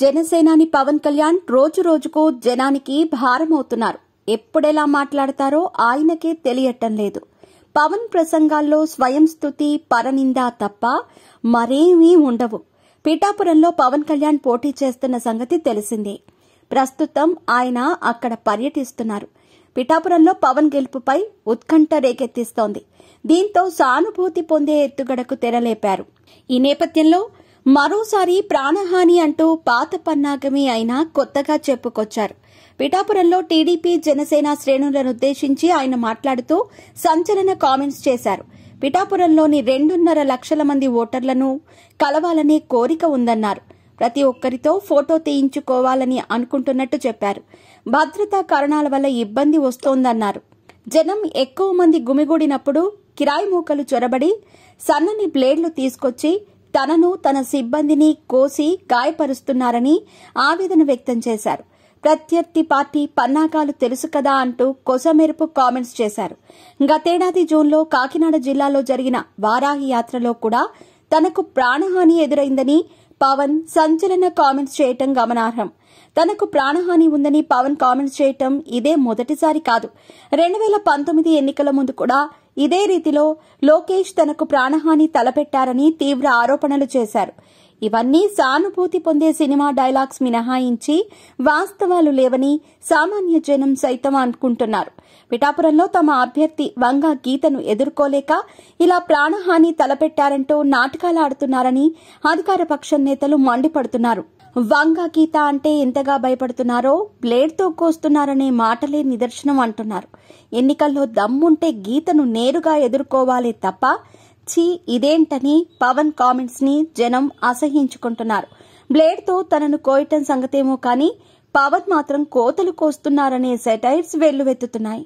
జనసేనాని పవన్ కళ్యాణ్ రోజు రోజుకు జనానికి భారమవుతున్నారు ఎప్పుడెలా మాట్లాడతారో ఆయనకే తెలియటం లేదు పవన్ ప్రసంగాల్లో స్వయం స్థుతి పరనింద తప్ప మరేమీ ఉండవు పిఠాపురంలో పవన్ కళ్యాణ్ పోటీ చేస్తున్న సంగతి తెలిసిందే ప్రస్తుతం ఆయన అక్కడ పర్యటిస్తున్నారు పిఠాపురంలో పవన్ గెలుపుపై ఉత్కంఠ రేకెత్తిస్తోంది దీంతో సానుభూతి పొందే ఎత్తుగడకు తెరలేపారు ఈ నేపథ్యంలో మరోసారి ప్రాణహాని అంటూ పాత పన్నాగమే అయినా కొత్తగా చెప్పుకొచ్చారు పిఠాపురంలో టీడీపీ జనసేన శ్రేణులనుద్దేశించి ఆయన మాట్లాడుతూ సంచలన కామెంట్స్ చేశారు పిఠాపురంలోని రెండున్నర లక్షల మంది ఓటర్లను కలవాలనే కోరిక ఉందన్నారు ప్రతి ఒక్కరితో ఫోటో తీయించుకోవాలని అనుకుంటున్నట్టు చెప్పారు భద్రతా కారణాల వల్ల ఇబ్బంది వస్తోందన్నారు జనం ఎక్కువ మంది గుమిగూడినప్పుడు కిరాయి మూకలు చొరబడి సన్నని బ్లేడ్లు తీసుకొచ్చి తనను తన సిబ్బందిని కోసి గాయపరుస్తున్నారని ఆవేదన వ్యక్తం చేశారు ప్రత్యర్థి పార్టీ పన్నాకాలు తెలుసు కదా అంటూ కొసమెరుపు కామెంట్స్ చేశారు గతేడాది జూన్లో కాకినాడ జిల్లాలో జరిగిన వారాహి యాత్రలో కూడా తనకు ప్రాణహాని ఎదురైందని పవన్ సంచలన కామెంట్స్ చేయటం గమనార్హం తనకు ప్రాణహాని ఉందని పవన్ కామెంట్స్ చేయటం ఇదే మొదటిసారి కాదు రెండు వేల పంతొమ్మిది ఎన్నికల ముందు కూడా ఇదే రీతిలో లోకేష్ తనకు ప్రాణహాని తలపెట్టారని తీవ్ర ఆరోపణలు చేశారు ఇవన్నీ సానుభూతి పొందే సినిమా డైలాగ్స్ మినహాయించి వాస్తవాలు లేవని సామాన్య జనం సైతం అనుకుంటున్నారు పిఠాపురంలో తమ అభ్యర్థి వంగ గీతను ఎదుర్కోలేక ఇలా ప్రాణహాని తలపెట్టారంటూ నాటకాలాడుతున్నారని అధికార పక్షం నేతలు మండిపడుతున్నారు వంగ గీత అంటే ఎంతగా భయపడుతున్నారో బ్లేడ్తో కోస్తున్నారనే మాటలే నిదర్శనం అంటున్నారు ఎన్నికల్లో దమ్ముంటే గీతను నేరుగా ఎదుర్కోవాలే తప్ప ఛీ ఇదేంటని పవన్ కామెంట్స్ ని జనం అసహించుకుంటున్నారు తో తనను కోయటం సంగతేమో కానీ పవన్ మాత్రం కోతలు కోస్తున్నారనే సెటైర్స్ వెల్లువెత్తుతున్నాయి